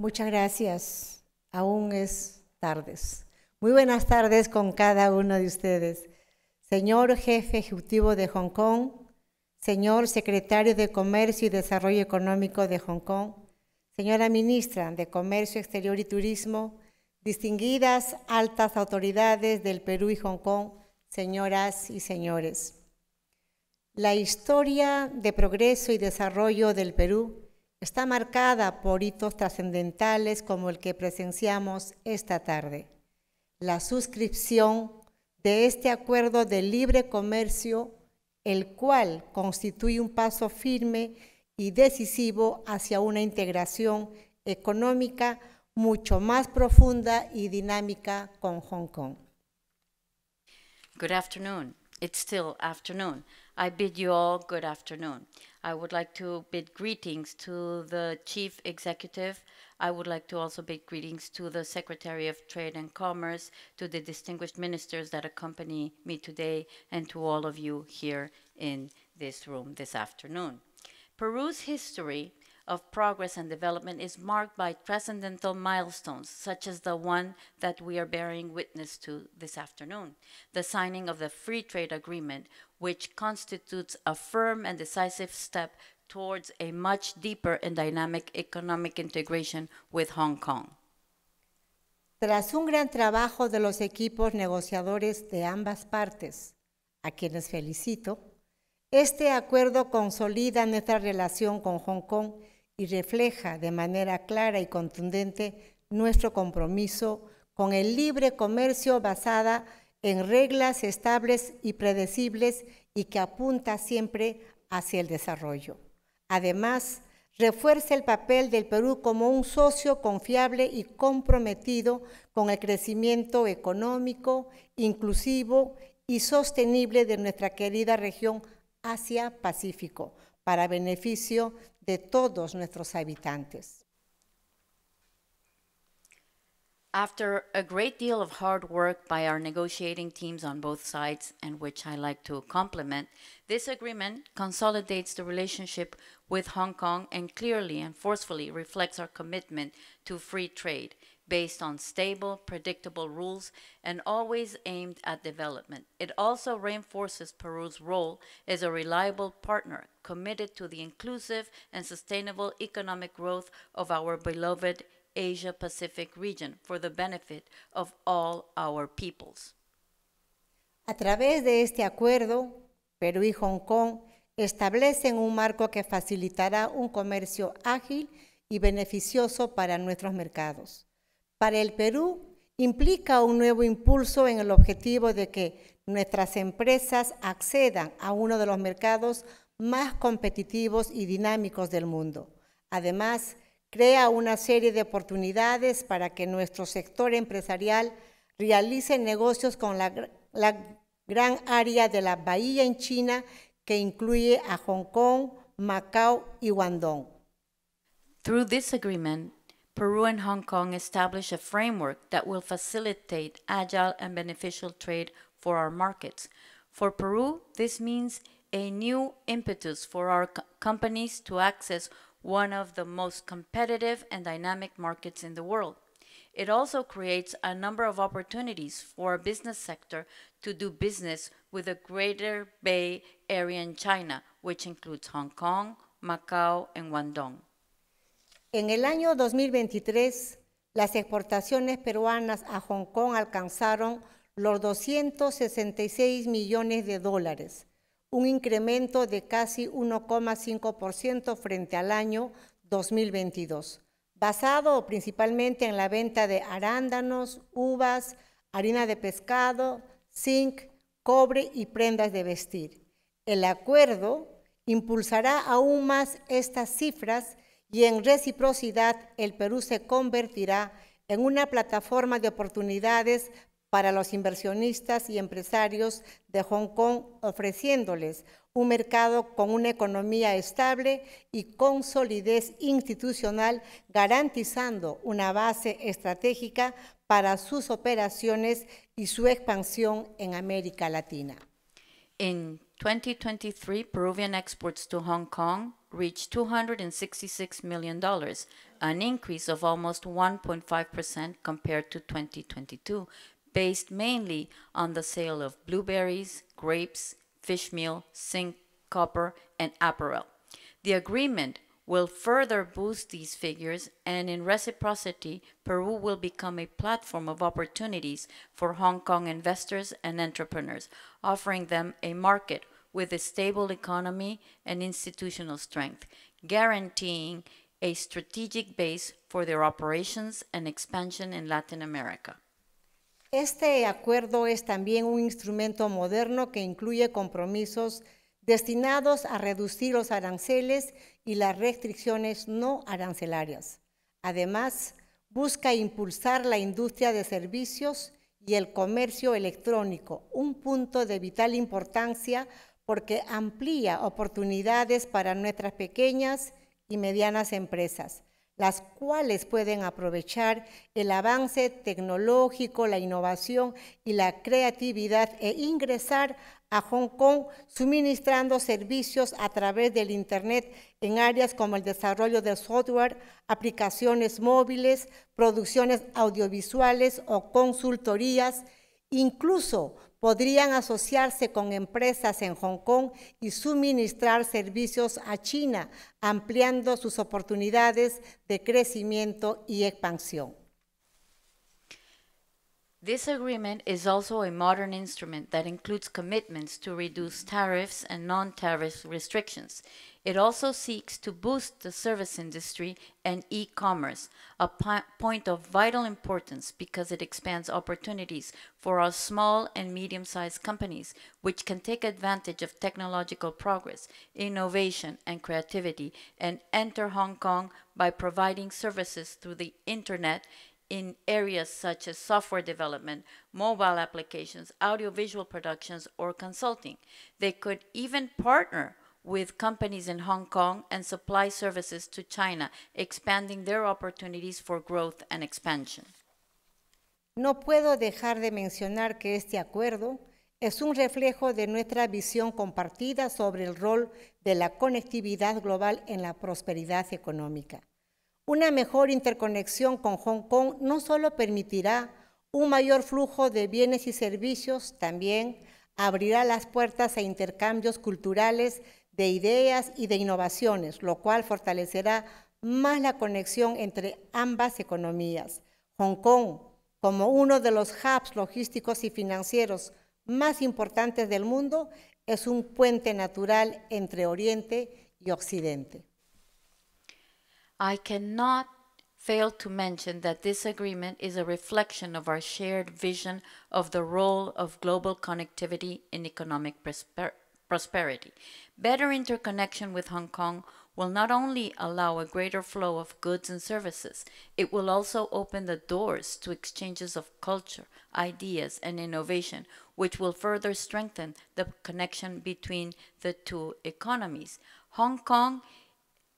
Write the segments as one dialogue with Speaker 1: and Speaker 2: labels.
Speaker 1: Muchas gracias. Aún es tardes. Muy buenas tardes con cada uno de ustedes. Señor jefe ejecutivo de Hong Kong, señor secretario de Comercio y Desarrollo Económico de Hong Kong, señora ministra de Comercio Exterior y Turismo, distinguidas altas autoridades del Perú y Hong Kong, señoras y señores. La historia de progreso y desarrollo del Perú está marcada por hitos trascendentales como el que presenciamos esta tarde. La suscripción de este acuerdo de libre comercio, el cual constituye un paso firme y decisivo hacia una integración económica mucho más profunda y dinámica con Hong Kong.
Speaker 2: Good afternoon. It's still afternoon. I bid you all good afternoon. I would like to bid greetings to the Chief Executive. I would like to also bid greetings to the Secretary of Trade and Commerce, to the distinguished ministers that accompany me today, and to all of you here in this room this afternoon. Peru's history of progress and development is marked by transcendental milestones, such as the one that we are bearing witness to this afternoon the signing of the Free Trade Agreement, which constitutes a firm and decisive step towards a much deeper and dynamic economic integration with Hong Kong.
Speaker 1: Tras un gran trabajo de los equipos negociadores de ambas partes, a quienes felicito, este acuerdo consolida nuestra relación con Hong Kong y refleja de manera clara y contundente nuestro compromiso con el libre comercio basada en reglas estables y predecibles y que apunta siempre hacia el desarrollo. Además, refuerza el papel del Perú como un socio confiable y comprometido con el crecimiento económico, inclusivo y sostenible de nuestra querida región Asia-Pacífico, para beneficio de todos nuestros habitantes.
Speaker 2: After a great deal of hard work by our negotiating teams on both sides, and which I like to compliment, this agreement consolidates the relationship with Hong Kong and clearly and forcefully reflects our commitment to free trade based on stable, predictable rules and always aimed at development. It also reinforces Peru's role as a reliable partner committed to the inclusive and sustainable economic growth of our beloved Asia Pacific region for the benefit of all our peoples.
Speaker 1: A través de este acuerdo, Perú y Hong Kong establecen un marco que facilitará un comercio ágil y beneficioso para nuestros mercados. para el Perú implica un nuevo impulso en el objetivo de que nuestras empresas accedan a uno de los mercados más competitivos y dinámicos del mundo. Además, crea una serie de oportunidades para que nuestro sector empresarial realice negocios con la, gran área de la bahía en China que incluye a Hong Kong, Macao y Guangdong. Through this agreement,
Speaker 2: Peru and Hong Kong establish a framework that will facilitate agile and beneficial trade for our markets. For Peru, this means a new impetus for our co companies to access one of the most competitive and dynamic markets in the world. It also creates a number of opportunities for our business sector to do business with the Greater Bay Area in China, which includes Hong Kong, Macau, and Guangdong.
Speaker 1: En el año 2023, las exportaciones peruanas a Hong Kong alcanzaron los 266 millones de dólares, un incremento de casi 1,5% frente al año 2022, basado principalmente en la venta de arándanos, uvas, harina de pescado, zinc, cobre y prendas de vestir. El acuerdo impulsará aún más estas cifras y en reciprocidad el Perú se convertirá en una plataforma de oportunidades para los inversionistas y empresarios de Hong Kong, ofreciéndoles un mercado con una economía estable y con solidez institucional, garantizando una base estratégica para sus operaciones y su expansión en América Latina.
Speaker 2: In 2023, Peruvian exports to Hong Kong reached $266 million, an increase of almost 1.5% compared to 2022, based mainly on the sale of blueberries, grapes, fish meal, zinc, copper, and apparel. The agreement will further boost these figures, and in reciprocity, Peru will become a platform of opportunities for Hong Kong investors and entrepreneurs, offering them a market with a stable economy and institutional strength, guaranteeing a strategic base for their operations and expansion in Latin America.
Speaker 1: Este acuerdo es también un instrumento moderno que incluye compromisos destinados a reducir los aranceles y las restricciones no arancelarias. Además, busca impulsar la industria de servicios y el comercio electrónico, un punto de vital importancia porque amplía oportunidades para nuestras pequeñas y medianas empresas, las cuales pueden aprovechar el avance tecnológico, la innovación y la creatividad e ingresar a Hong Kong suministrando servicios a través del Internet en áreas como el desarrollo de software, aplicaciones móviles, producciones audiovisuales o consultorías Incluso podrían asociarse con empresas en Hong Kong y suministrar servicios a China, ampliando sus oportunidades de crecimiento y expansión. This agreement
Speaker 2: is also a modern instrument that includes commitments to reduce tariffs and non tariff restrictions. It also seeks to boost the service industry and e commerce, a point of vital importance because it expands opportunities for our small and medium sized companies, which can take advantage of technological progress, innovation, and creativity, and enter Hong Kong by providing services through the internet in areas such as software development, mobile applications, audiovisual productions, or consulting. They could even partner with companies in Hong Kong and supply services to China, expanding their opportunities for growth and expansion.
Speaker 1: No puedo dejar de mencionar que este acuerdo es un reflejo de nuestra visión compartida sobre el rol de la conectividad global en la prosperidad económica. Una mejor interconexión con Hong Kong no solo permitirá un mayor flujo de bienes y servicios, también abrirá las puertas a intercambios culturales de ideas y de innovaciones, lo cual fortalecerá más la conexión entre ambas economías. Hong Kong, como uno de los hubs logísticos y financieros más importantes del mundo, es un puente natural entre Oriente y Occidente. I cannot fail to
Speaker 2: mention that this agreement is a reflection of our shared vision of the role of global connectivity in economic prosper prosperity. Better interconnection with Hong Kong will not only allow a greater flow of goods and services, it will also open the doors to exchanges of culture, ideas, and innovation, which will further strengthen the connection between the two economies. Hong Kong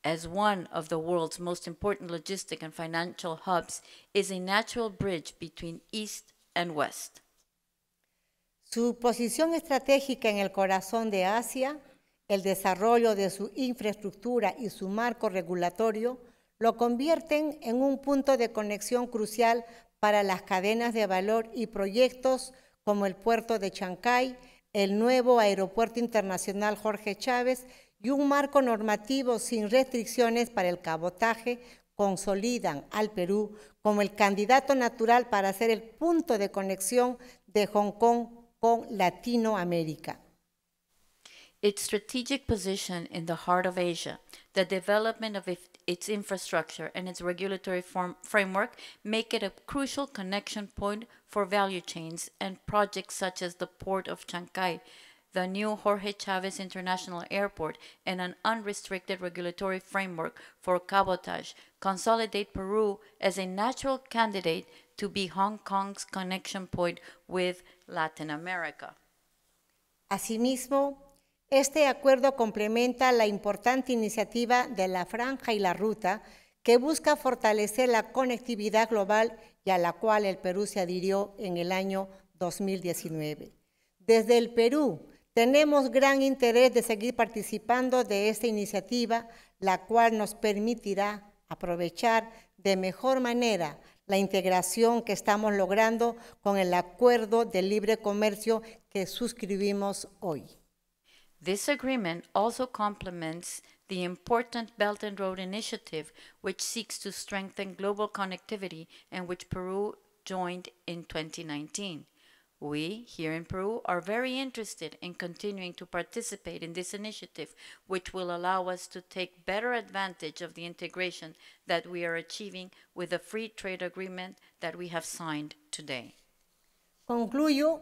Speaker 2: as one of the world's most important logistic and financial hubs, is a natural bridge between East and West.
Speaker 1: Su posición estratégica en el corazón de Asia, el desarrollo de su infraestructura y su marco regulatorio lo convierten en un punto de conexión crucial para las cadenas de valor y proyectos como el puerto de Chancay, el nuevo aeropuerto internacional Jorge Chávez y un marco normativo sin restricciones para el cabotaje consolidan al Perú como el candidato natural para ser el punto de conexión de Hong Kong con Latinoamérica. Its strategic position in the
Speaker 2: heart of Asia, the development of its infrastructure and its regulatory framework make it a crucial connection point for value chains and projects such as the port of Chancay, the new Jorge Chavez International Airport, and an unrestricted regulatory framework for cabotage consolidate Peru as a natural candidate to be Hong Kong's connection point with Latin America.
Speaker 1: Asimismo, este acuerdo complementa la importante iniciativa de la Franja y la Ruta que busca fortalecer la conectividad global y a la cual el Perú se adhirió en el año 2019. Desde el Perú tenemos gran interés de seguir participando de esta iniciativa, la cual nos permitirá aprovechar de mejor manera la integración que estamos logrando con el acuerdo de libre comercio que suscribimos hoy.
Speaker 2: This agreement also complements the important Belt and Road Initiative, which seeks to strengthen global connectivity and which Peru joined in 2019. We, here in Peru, are very interested in continuing to participate in this initiative, which will allow us to take better advantage of the integration that we are achieving with the free trade agreement that we have signed today.
Speaker 1: Concluyo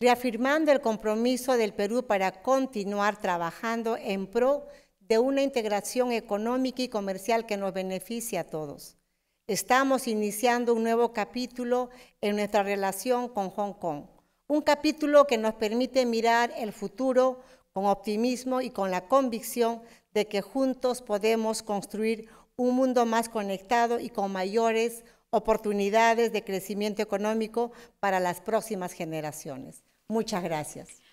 Speaker 1: reafirmando el compromiso del Perú para continuar trabajando en pro de una integración económica y comercial que nos beneficie a todos. Estamos iniciando un nuevo capítulo en nuestra relación con Hong Kong un capítulo que nos permite mirar el futuro con optimismo y con la convicción de que juntos podemos construir un mundo más conectado y con mayores oportunidades de crecimiento económico para las próximas generaciones. Muchas gracias.